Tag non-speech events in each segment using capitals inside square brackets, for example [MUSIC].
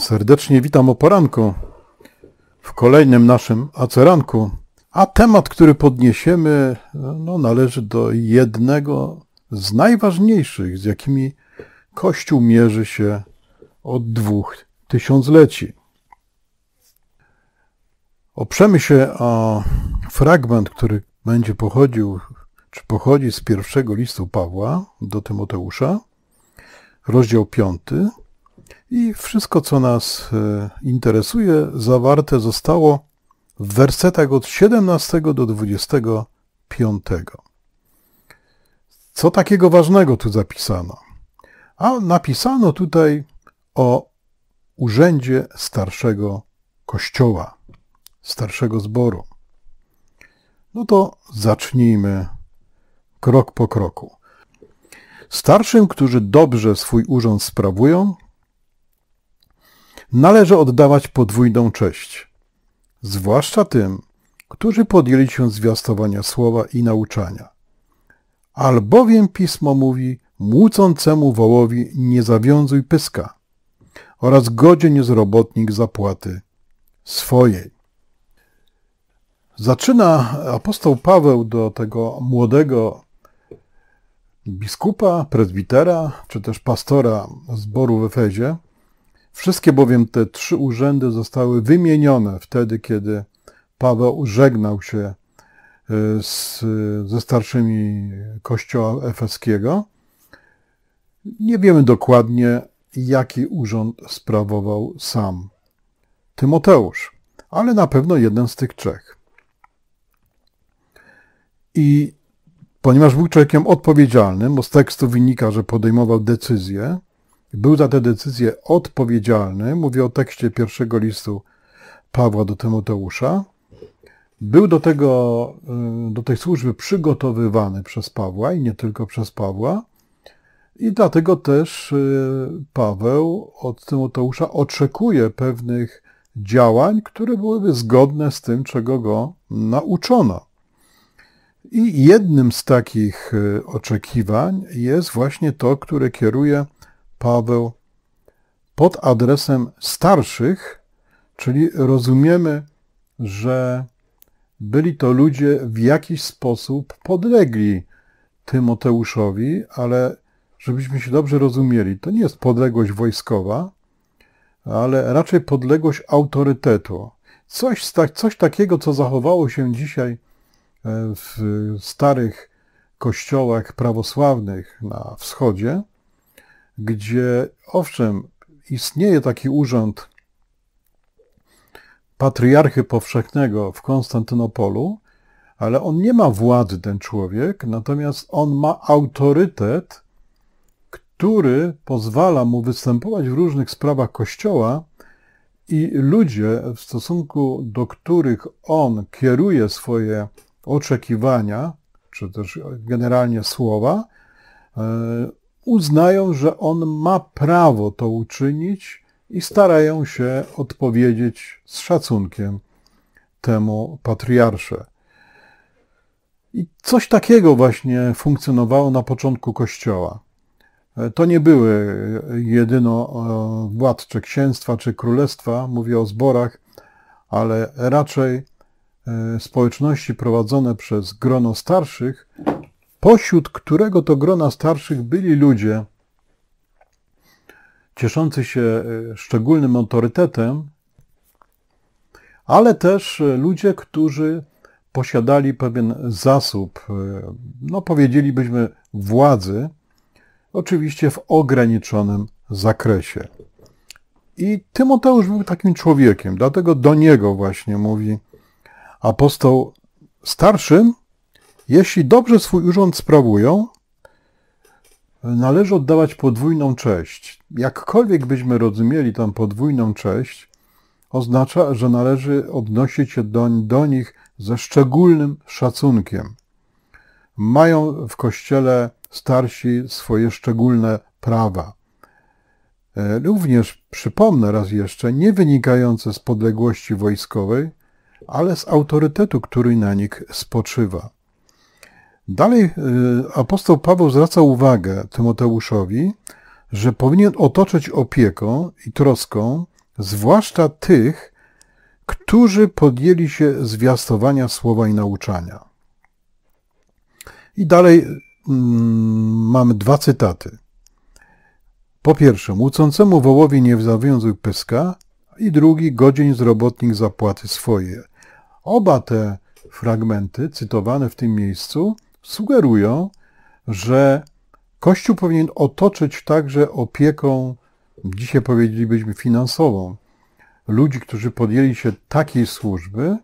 Serdecznie witam o poranku w kolejnym naszym aceranku. A temat, który podniesiemy, no, należy do jednego z najważniejszych, z jakimi Kościół mierzy się od dwóch tysiącleci. Oprzemy się o fragment, który będzie pochodził, czy pochodzi z pierwszego listu Pawła do Tymoteusza, rozdział 5, i wszystko, co nas e, interesuje, zawarte zostało w wersetach od 17 do 25. Co takiego ważnego tu zapisano? A napisano tutaj o urzędzie starszego kościoła, starszego zboru. No to zacznijmy krok po kroku. Starszym, którzy dobrze swój urząd sprawują, należy oddawać podwójną cześć, zwłaszcza tym, którzy podjęli się zwiastowania słowa i nauczania. Albowiem pismo mówi, młócącemu wołowi nie zawiązuj pyska oraz godzien jest robotnik zapłaty swojej. Zaczyna apostoł Paweł do tego młodego biskupa, prezbitera, czy też pastora zboru w Efezie, Wszystkie bowiem te trzy urzędy zostały wymienione wtedy, kiedy Paweł żegnał się e, z, ze starszymi kościoła efeskiego. Nie wiemy dokładnie, jaki urząd sprawował sam Tymoteusz, ale na pewno jeden z tych trzech. I ponieważ był człowiekiem odpowiedzialnym, bo z tekstu wynika, że podejmował decyzje, był za te decyzje odpowiedzialny, mówię o tekście pierwszego listu Pawła do Tymoteusza. Był do, tego, y, do tej służby przygotowywany przez Pawła i nie tylko przez Pawła. I dlatego też y, Paweł od Tymoteusza oczekuje pewnych działań, które byłyby zgodne z tym, czego go nauczono. I jednym z takich y, oczekiwań jest właśnie to, które kieruje Paweł pod adresem starszych, czyli rozumiemy, że byli to ludzie w jakiś sposób podlegli Tymoteuszowi, ale żebyśmy się dobrze rozumieli, to nie jest podległość wojskowa, ale raczej podległość autorytetu. Coś, coś takiego, co zachowało się dzisiaj e, w starych kościołach prawosławnych na wschodzie, gdzie owszem, istnieje taki urząd patriarchy powszechnego w Konstantynopolu, ale on nie ma władzy, ten człowiek, natomiast on ma autorytet, który pozwala mu występować w różnych sprawach Kościoła i ludzie, w stosunku do których on kieruje swoje oczekiwania, czy też generalnie słowa, e, uznają, że on ma prawo to uczynić i starają się odpowiedzieć z szacunkiem temu patriarsze. I coś takiego właśnie funkcjonowało na początku Kościoła. To nie były jedyno e, władcze księstwa czy królestwa, mówię o zborach, ale raczej e, społeczności prowadzone przez grono starszych, pośród którego to grona starszych byli ludzie cieszący się e, szczególnym autorytetem, ale też e, ludzie, którzy posiadali pewien zasób, e, no powiedzielibyśmy władzy, oczywiście w ograniczonym zakresie. I Tymoteusz był takim człowiekiem, dlatego do niego właśnie mówi apostoł starszym, jeśli dobrze swój urząd sprawują, należy oddawać podwójną cześć. Jakkolwiek byśmy rozumieli tam podwójną cześć, oznacza, że należy odnosić się do, do nich ze szczególnym szacunkiem. Mają w kościele starsi swoje szczególne prawa. E, również przypomnę raz jeszcze, nie wynikające z podległości wojskowej, ale z autorytetu, który na nich spoczywa. Dalej y, apostoł Paweł zwraca uwagę Tymoteuszowi, że powinien otoczyć opieką i troską zwłaszcza tych, którzy podjęli się zwiastowania słowa i nauczania. I dalej mm, mamy dwa cytaty. Po pierwsze, łucącemu wołowi nie zawiązuj pyska i drugi, godzin z robotnik zapłaty swoje. Oba te fragmenty cytowane w tym miejscu sugerują, że Kościół powinien otoczyć także opieką, dzisiaj powiedzielibyśmy finansową, ludzi, którzy podjęli się takiej służby,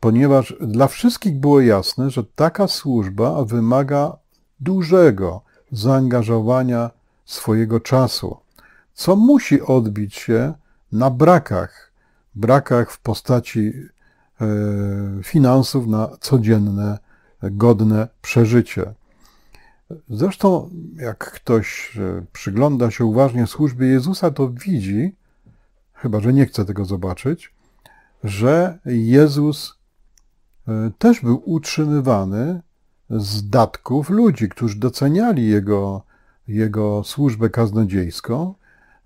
ponieważ dla wszystkich było jasne, że taka służba wymaga dużego zaangażowania swojego czasu, co musi odbić się na brakach, brakach w postaci e, finansów na codzienne godne przeżycie. Zresztą, jak ktoś e, przygląda się uważnie służbie Jezusa, to widzi, chyba że nie chce tego zobaczyć, że Jezus e, też był utrzymywany z datków ludzi, którzy doceniali jego, jego służbę kaznodziejską,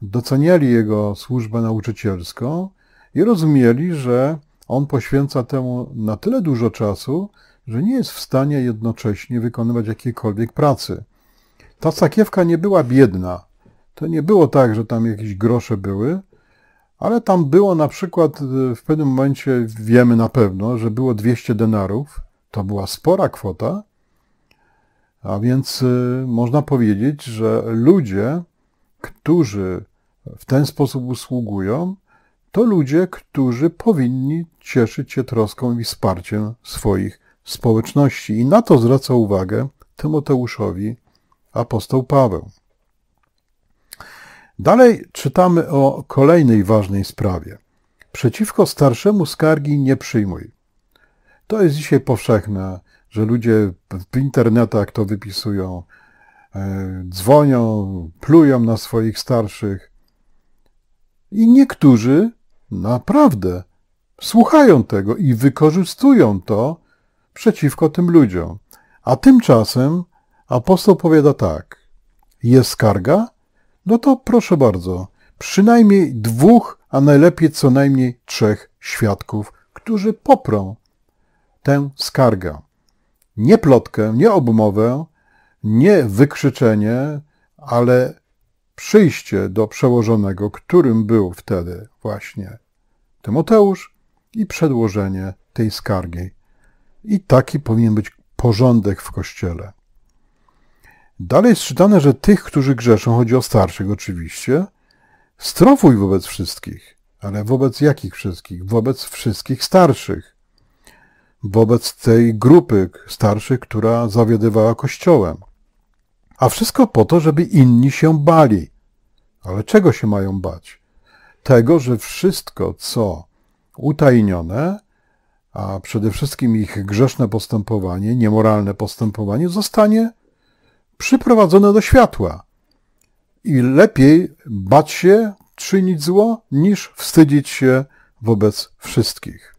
doceniali jego służbę nauczycielską i rozumieli, że on poświęca temu na tyle dużo czasu, że nie jest w stanie jednocześnie wykonywać jakiejkolwiek pracy. Ta sakiewka nie była biedna. To nie było tak, że tam jakieś grosze były, ale tam było na przykład e, w pewnym momencie, wiemy na pewno, że było 200 denarów. To była spora kwota, a więc e, można powiedzieć, że ludzie, którzy w ten sposób usługują, to ludzie, którzy powinni cieszyć się troską i wsparciem swoich społeczności. I na to zwraca uwagę Tymoteuszowi apostoł Paweł. Dalej czytamy o kolejnej ważnej sprawie. Przeciwko starszemu skargi nie przyjmuj. To jest dzisiaj powszechne, że ludzie w internetach to wypisują, e, dzwonią, plują na swoich starszych. I niektórzy naprawdę słuchają tego i wykorzystują to przeciwko tym ludziom. A tymczasem apostoł powiada tak. Jest skarga? No to proszę bardzo, przynajmniej dwóch, a najlepiej co najmniej trzech świadków, którzy poprą tę skargę. Nie plotkę, nie obmowę, nie wykrzyczenie, ale przyjście do przełożonego, którym był wtedy właśnie Tymoteusz i przedłożenie tej skargi i taki powinien być porządek w kościele. Dalej jest czytane, że tych, którzy grzeszą, chodzi o starszych oczywiście, strofuj wobec wszystkich. Ale wobec jakich wszystkich? Wobec wszystkich starszych. Wobec tej grupy starszych, która zawiadywała kościołem. A wszystko po to, żeby inni się bali. Ale czego się mają bać? Tego, że wszystko, co utajnione, a przede wszystkim ich grzeszne postępowanie, niemoralne postępowanie zostanie przyprowadzone do światła. I lepiej bać się czynić zło, niż wstydzić się wobec wszystkich.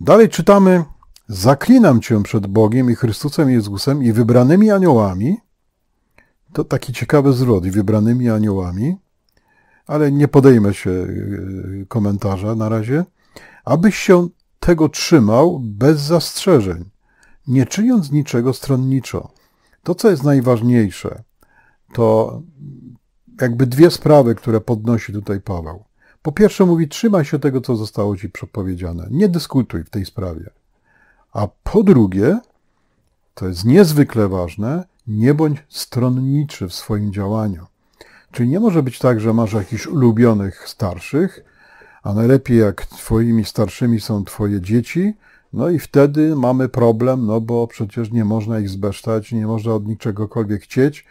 Dalej czytamy: Zaklinam cię przed Bogiem i Chrystusem Jezusem i wybranymi aniołami. To taki ciekawy zwrot, i wybranymi aniołami, ale nie podejmę się e, komentarza na razie, abyś się tego trzymał bez zastrzeżeń, nie czyniąc niczego stronniczo. To, co jest najważniejsze, to jakby dwie sprawy, które podnosi tutaj Paweł. Po pierwsze mówi, trzymaj się tego, co zostało ci przepowiedziane. Nie dyskutuj w tej sprawie. A po drugie, to jest niezwykle ważne, nie bądź stronniczy w swoim działaniu. Czyli nie może być tak, że masz jakichś ulubionych starszych a najlepiej jak twoimi starszymi są twoje dzieci, no i wtedy mamy problem, no bo przecież nie można ich zbesztać, nie można od nich czegokolwiek chcieć,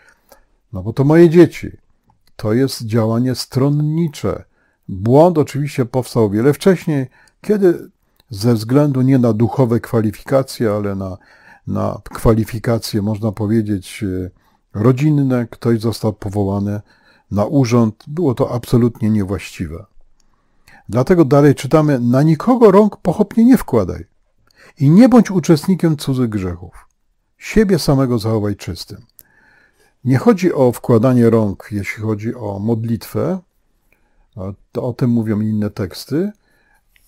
no bo to moje dzieci. To jest działanie stronnicze. Błąd oczywiście powstał wiele wcześniej, kiedy ze względu nie na duchowe kwalifikacje, ale na, na kwalifikacje, można powiedzieć, e, rodzinne, ktoś został powołany na urząd. Było to absolutnie niewłaściwe. Dlatego dalej czytamy, na nikogo rąk pochopnie nie wkładaj i nie bądź uczestnikiem cudzych grzechów. Siebie samego zachowaj czystym. Nie chodzi o wkładanie rąk, jeśli chodzi o modlitwę, to o tym mówią inne teksty,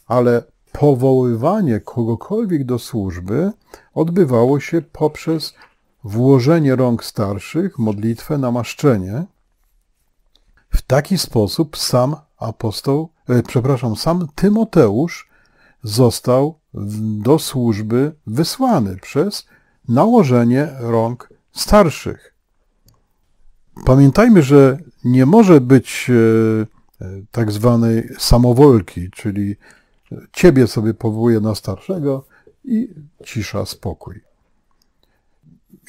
ale powoływanie kogokolwiek do służby odbywało się poprzez włożenie rąk starszych, modlitwę, namaszczenie – w taki sposób sam apostoł, e, przepraszam, sam Tymoteusz został do służby wysłany przez nałożenie rąk starszych. Pamiętajmy, że nie może być e, e, tak zwanej samowolki, czyli ciebie sobie powołuje na starszego i cisza, spokój.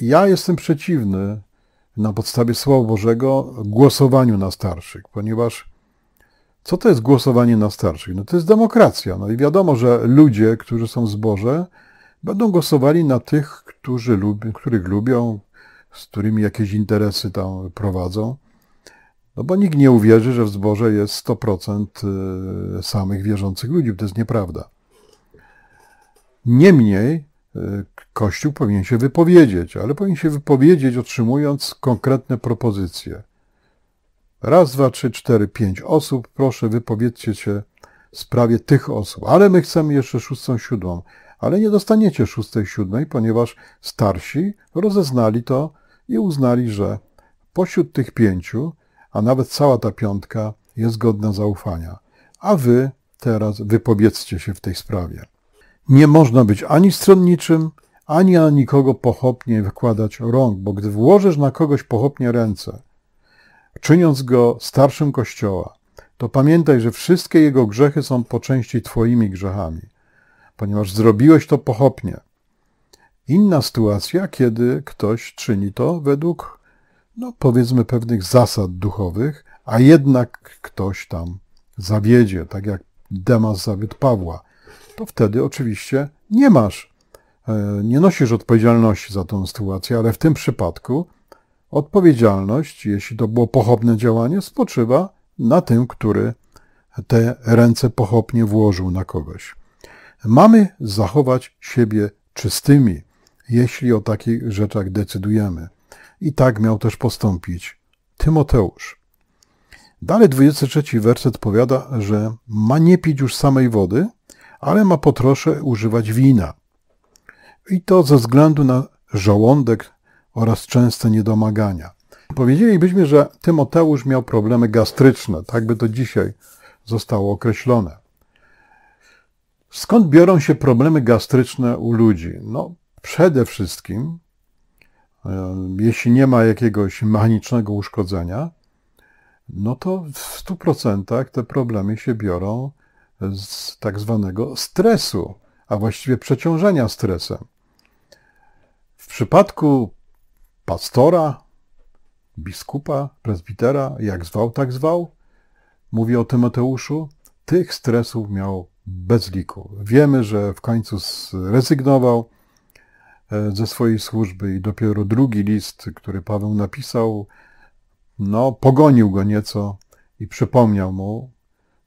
Ja jestem przeciwny na podstawie Słowa Bożego głosowaniu na starszych, ponieważ co to jest głosowanie na starszych? No to jest demokracja. No i wiadomo, że ludzie, którzy są w Boże, będą głosowali na tych, którzy lubi, których lubią, z którymi jakieś interesy tam prowadzą. No bo nikt nie uwierzy, że w zborze jest 100% y, samych wierzących ludzi, to jest nieprawda. Niemniej Y, Kościół powinien się wypowiedzieć, ale powinien się wypowiedzieć otrzymując konkretne propozycje. Raz, dwa, trzy, cztery, pięć osób, proszę wypowiedzcie się w sprawie tych osób. Ale my chcemy jeszcze szóstą, siódmą. Ale nie dostaniecie szóstej, siódmej, ponieważ starsi rozeznali to i uznali, że pośród tych pięciu, a nawet cała ta piątka jest godna zaufania. A wy teraz wypowiedzcie się w tej sprawie. Nie można być ani stronniczym, ani na nikogo pochopnie wykładać rąk, bo gdy włożysz na kogoś pochopnie ręce, czyniąc go starszym Kościoła, to pamiętaj, że wszystkie jego grzechy są po części twoimi grzechami, ponieważ zrobiłeś to pochopnie. Inna sytuacja, kiedy ktoś czyni to według, no powiedzmy, pewnych zasad duchowych, a jednak ktoś tam zawiedzie, tak jak Demas zawiódł Pawła to wtedy oczywiście nie masz, e, nie nosisz odpowiedzialności za tą sytuację, ale w tym przypadku odpowiedzialność, jeśli to było pochopne działanie, spoczywa na tym, który te ręce pochopnie włożył na kogoś. Mamy zachować siebie czystymi, jeśli o takich rzeczach decydujemy. I tak miał też postąpić Tymoteusz. Dalej 23 werset powiada, że ma nie pić już samej wody, ale ma po trosze używać wina. I to ze względu na żołądek oraz częste niedomagania. Powiedzielibyśmy, że Tymoteusz miał problemy gastryczne, tak by to dzisiaj zostało określone. Skąd biorą się problemy gastryczne u ludzi? No, przede wszystkim, e, jeśli nie ma jakiegoś mechanicznego uszkodzenia, no to w 100% te problemy się biorą z tak zwanego stresu, a właściwie przeciążenia stresem. W przypadku pastora, biskupa, prezbitera, jak zwał, tak zwał, mówi o Tymoteuszu, tych stresów miał bez liku. Wiemy, że w końcu zrezygnował e, ze swojej służby i dopiero drugi list, który Paweł napisał, no, pogonił go nieco i przypomniał mu,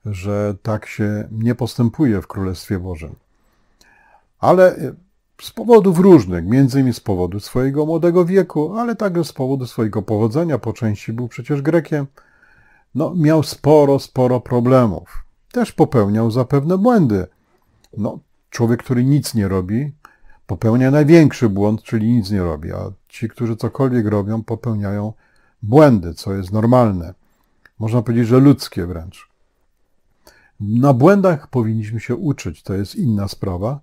że tak się nie postępuje w Królestwie Bożym. Ale e, z powodów różnych, między innymi z powodu swojego młodego wieku, ale także z powodu swojego pochodzenia, po części był przecież Grekiem, no, miał sporo, sporo problemów. Też popełniał zapewne błędy. No, człowiek, który nic nie robi, popełnia największy błąd, czyli nic nie robi, a ci, którzy cokolwiek robią, popełniają błędy, co jest normalne. Można powiedzieć, że ludzkie wręcz. Na błędach powinniśmy się uczyć, to jest inna sprawa.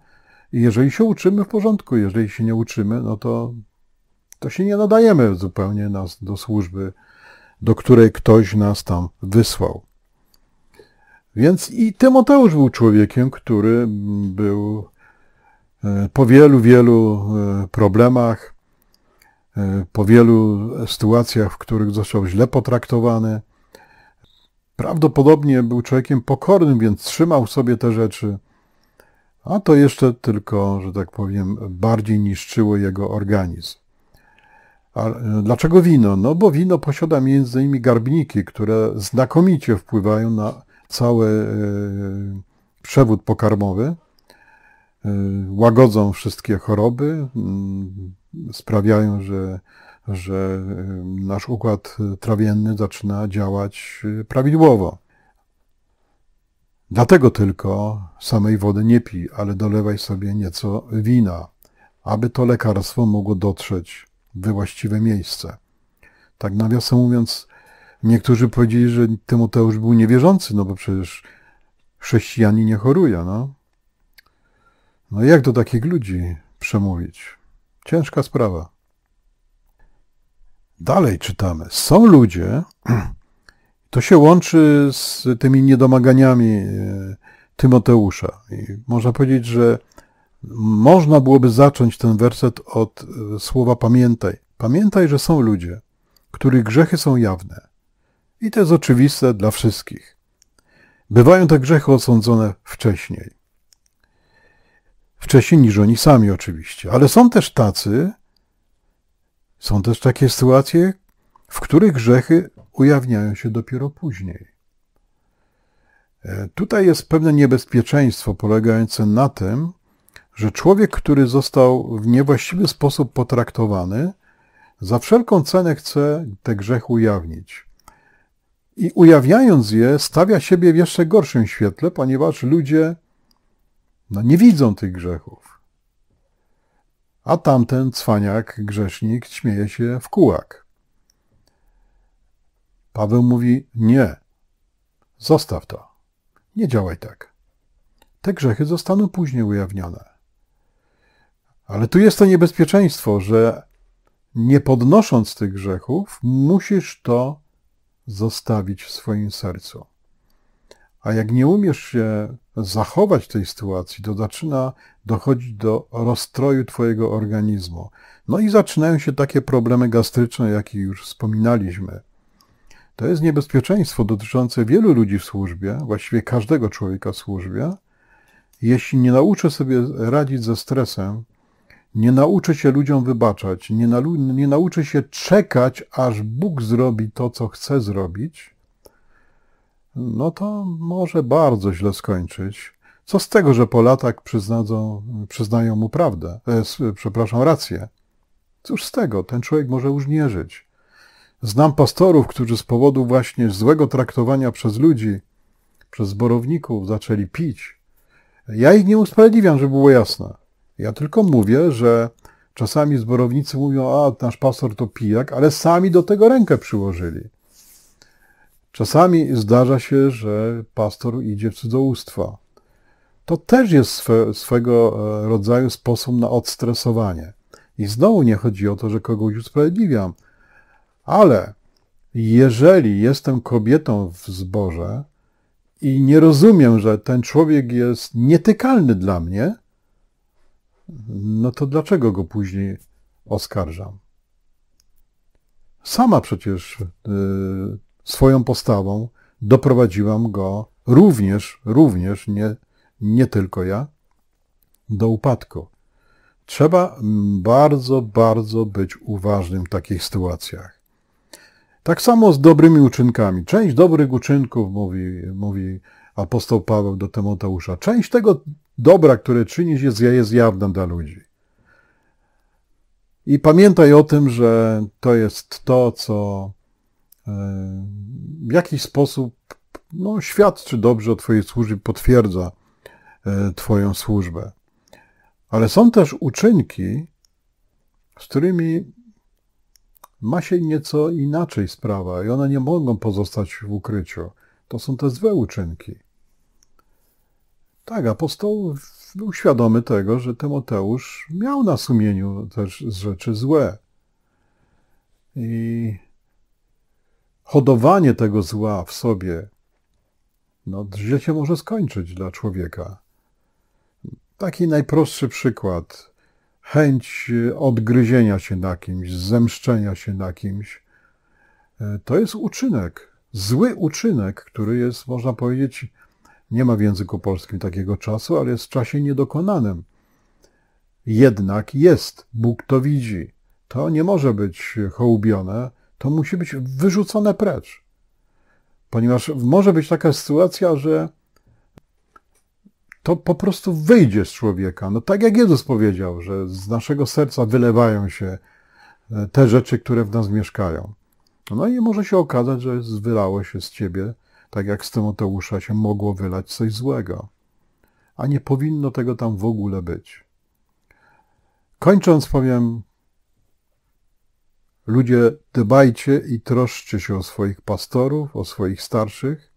Jeżeli się uczymy, w porządku. Jeżeli się nie uczymy, no to, to się nie nadajemy zupełnie nas do służby, do której ktoś nas tam wysłał. Więc i Tymoteusz był człowiekiem, który był e, po wielu, wielu e, problemach, e, po wielu sytuacjach, w których został źle potraktowany, Prawdopodobnie był człowiekiem pokornym, więc trzymał sobie te rzeczy, a to jeszcze tylko, że tak powiem, bardziej niszczyło jego organizm. A e, dlaczego wino? No bo wino posiada między innymi garbniki, które znakomicie wpływają na cały e, przewód pokarmowy, e, łagodzą wszystkie choroby, sprawiają, że że y, nasz układ y, trawienny zaczyna działać y, prawidłowo. Dlatego tylko samej wody nie pij, ale dolewaj sobie nieco wina, aby to lekarstwo mogło dotrzeć we właściwe miejsce. Tak nawiasem mówiąc, niektórzy powiedzieli, że Tymoteusz był niewierzący, no bo przecież chrześcijanie nie choruje, no. No jak do takich ludzi przemówić? Ciężka sprawa. Dalej czytamy. Są ludzie, [CLEARS THROAT] to się łączy z tymi niedomaganiami e, Tymoteusza. I można powiedzieć, że można byłoby zacząć ten werset od e, słowa pamiętaj. Pamiętaj, że są ludzie, których grzechy są jawne. I to jest oczywiste dla wszystkich. Bywają te grzechy osądzone wcześniej. Wcześniej niż oni sami, oczywiście. Ale są też tacy, są też takie sytuacje, w których grzechy ujawniają się dopiero później. E, tutaj jest pewne niebezpieczeństwo polegające na tym, że człowiek, który został w niewłaściwy sposób potraktowany, za wszelką cenę chce te grzechy ujawnić. I ujawniając je, stawia siebie w jeszcze gorszym świetle, ponieważ ludzie no, nie widzą tych grzechów a tamten cwaniak, grzesznik, śmieje się w kółak. Paweł mówi: Nie, zostaw to. Nie działaj tak. Te grzechy zostaną później ujawnione. Ale tu jest to niebezpieczeństwo, że nie podnosząc tych grzechów, musisz to zostawić w swoim sercu. A jak nie umiesz się zachować w tej sytuacji, to zaczyna dochodzić do rozstroju Twojego organizmu. No i zaczynają się takie problemy gastryczne, jakie już wspominaliśmy. To jest niebezpieczeństwo dotyczące wielu ludzi w służbie, właściwie każdego człowieka w służbie. Jeśli nie nauczę sobie radzić ze stresem, nie nauczę się ludziom wybaczać, nie, nie nauczę się czekać, aż Bóg zrobi to, co chce zrobić, no to może bardzo źle skończyć. Co z tego, że po latach przyznadzą, przyznają mu prawdę, e, przepraszam, rację? Cóż z tego, ten człowiek może już nie żyć. Znam pastorów, którzy z powodu właśnie złego traktowania przez ludzi, przez zborowników zaczęli pić. Ja ich nie usprawiedliwiam, żeby było jasne. Ja tylko mówię, że czasami zborownicy mówią, a nasz pastor to pijak, ale sami do tego rękę przyłożyli. Czasami zdarza się, że pastor idzie w cudzołóstwa. To też jest swe, swego e, rodzaju sposób na odstresowanie. I znowu nie chodzi o to, że kogoś usprawiedliwiam, ale jeżeli jestem kobietą w zborze i nie rozumiem, że ten człowiek jest nietykalny dla mnie, no to dlaczego go później oskarżam? Sama przecież e, swoją postawą doprowadziłam go również, również, nie, nie tylko ja, do upadku. Trzeba bardzo, bardzo być uważnym w takich sytuacjach. Tak samo z dobrymi uczynkami. Część dobrych uczynków, mówi, mówi apostoł Paweł do Tymoteusza, część tego dobra, które czynisz, jest, jest jawna dla ludzi. I pamiętaj o tym, że to jest to, co E, w jakiś sposób no, świadczy dobrze o Twojej służbie, potwierdza e, Twoją służbę. Ale są też uczynki, z którymi ma się nieco inaczej sprawa i one nie mogą pozostać w ukryciu. To są te złe uczynki. Tak, apostoł był świadomy tego, że Tymoteusz miał na sumieniu też rzeczy złe. I hodowanie tego zła w sobie, no, źle się może skończyć dla człowieka. Taki najprostszy przykład. Chęć y, odgryzienia się na kimś, zemszczenia się na kimś, e, to jest uczynek, zły uczynek, który jest, można powiedzieć, nie ma w języku polskim takiego czasu, ale jest w czasie niedokonanym. Jednak jest, Bóg to widzi. To nie może być hołubione, to musi być wyrzucone precz. Ponieważ może być taka sytuacja, że to po prostu wyjdzie z człowieka. No tak jak Jezus powiedział, że z naszego serca wylewają się e, te rzeczy, które w nas mieszkają. No i może się okazać, że wylało się z ciebie, tak jak z Tymoteusza się mogło wylać coś złego. A nie powinno tego tam w ogóle być. Kończąc powiem Ludzie, dbajcie i troszczcie się o swoich pastorów, o swoich starszych,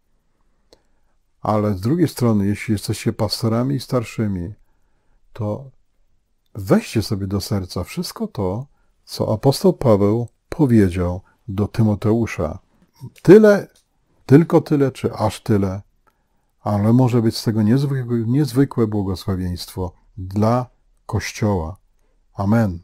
ale z drugiej strony, jeśli jesteście pastorami i starszymi, to weźcie sobie do serca wszystko to, co apostoł Paweł powiedział do Tymoteusza. Tyle, tylko tyle, czy aż tyle, ale może być z tego niezwykłe, niezwykłe błogosławieństwo dla Kościoła. Amen.